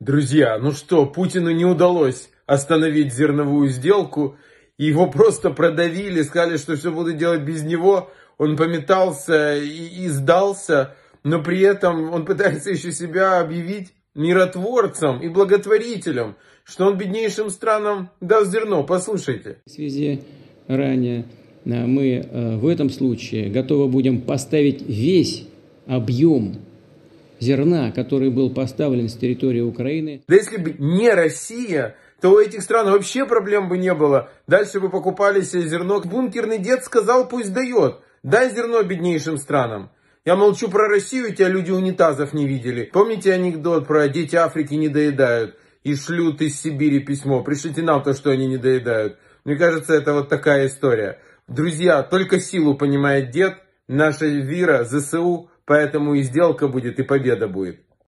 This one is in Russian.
Друзья, ну что, Путину не удалось остановить зерновую сделку. его просто продавили, сказали, что все будут делать без него. Он пометался и, и сдался, но при этом он пытается еще себя объявить миротворцем и благотворителем, что он беднейшим странам даст зерно. Послушайте. В связи ранее э, мы э, в этом случае готовы будем поставить весь объем зерна, который был поставлен с территории Украины. Да если бы не Россия, то у этих стран вообще проблем бы не было. Дальше бы покупали себе зерно. Бункерный дед сказал, пусть дает. Дай зерно беднейшим странам. Я молчу про Россию, тебя люди унитазов не видели. Помните анекдот про дети Африки не доедают и шлют из Сибири письмо. Пришлите нам то, что они не доедают. Мне кажется, это вот такая история. Друзья, только силу понимает дед, наша Вира, ЗСУ, Поэтому и сделка будет, и победа будет.